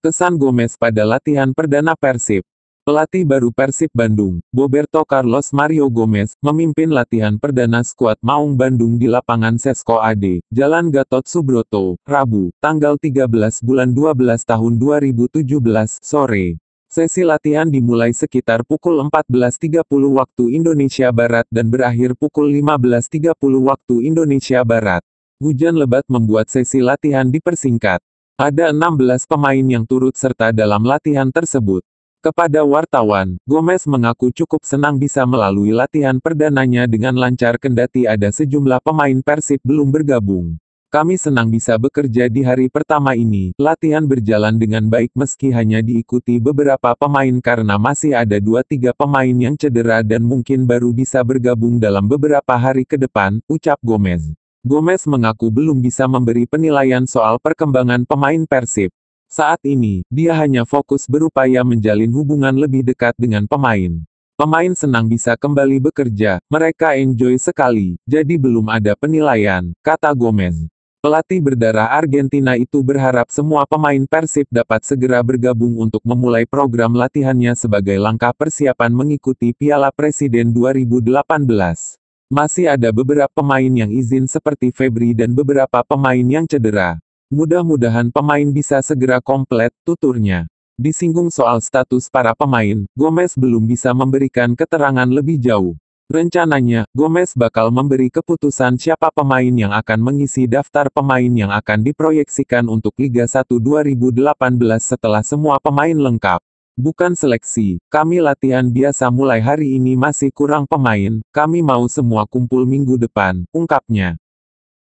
Kesan Gomez pada latihan perdana Persib. Pelatih baru Persib Bandung, Boberto Carlos Mario Gomez, memimpin latihan perdana skuad Maung Bandung di lapangan Sesko AD, Jalan Gatot Subroto, Rabu, tanggal 13 bulan 12 tahun 2017, sore. Sesi latihan dimulai sekitar pukul 14.30 waktu Indonesia Barat dan berakhir pukul 15.30 waktu Indonesia Barat. Hujan lebat membuat sesi latihan dipersingkat. Ada 16 pemain yang turut serta dalam latihan tersebut. Kepada wartawan, Gomez mengaku cukup senang bisa melalui latihan perdananya dengan lancar kendati ada sejumlah pemain Persib belum bergabung. Kami senang bisa bekerja di hari pertama ini, latihan berjalan dengan baik meski hanya diikuti beberapa pemain karena masih ada 2-3 pemain yang cedera dan mungkin baru bisa bergabung dalam beberapa hari ke depan, ucap Gomez. Gomez mengaku belum bisa memberi penilaian soal perkembangan pemain Persib. Saat ini, dia hanya fokus berupaya menjalin hubungan lebih dekat dengan pemain. Pemain senang bisa kembali bekerja, mereka enjoy sekali, jadi belum ada penilaian, kata Gomez. Pelatih berdarah Argentina itu berharap semua pemain Persib dapat segera bergabung untuk memulai program latihannya sebagai langkah persiapan mengikuti Piala Presiden 2018. Masih ada beberapa pemain yang izin seperti Febri dan beberapa pemain yang cedera. Mudah-mudahan pemain bisa segera komplit tuturnya. Disinggung soal status para pemain, Gomez belum bisa memberikan keterangan lebih jauh. Rencananya, Gomez bakal memberi keputusan siapa pemain yang akan mengisi daftar pemain yang akan diproyeksikan untuk Liga 1 2018 setelah semua pemain lengkap. Bukan seleksi, kami latihan biasa mulai hari ini masih kurang pemain, kami mau semua kumpul minggu depan, ungkapnya.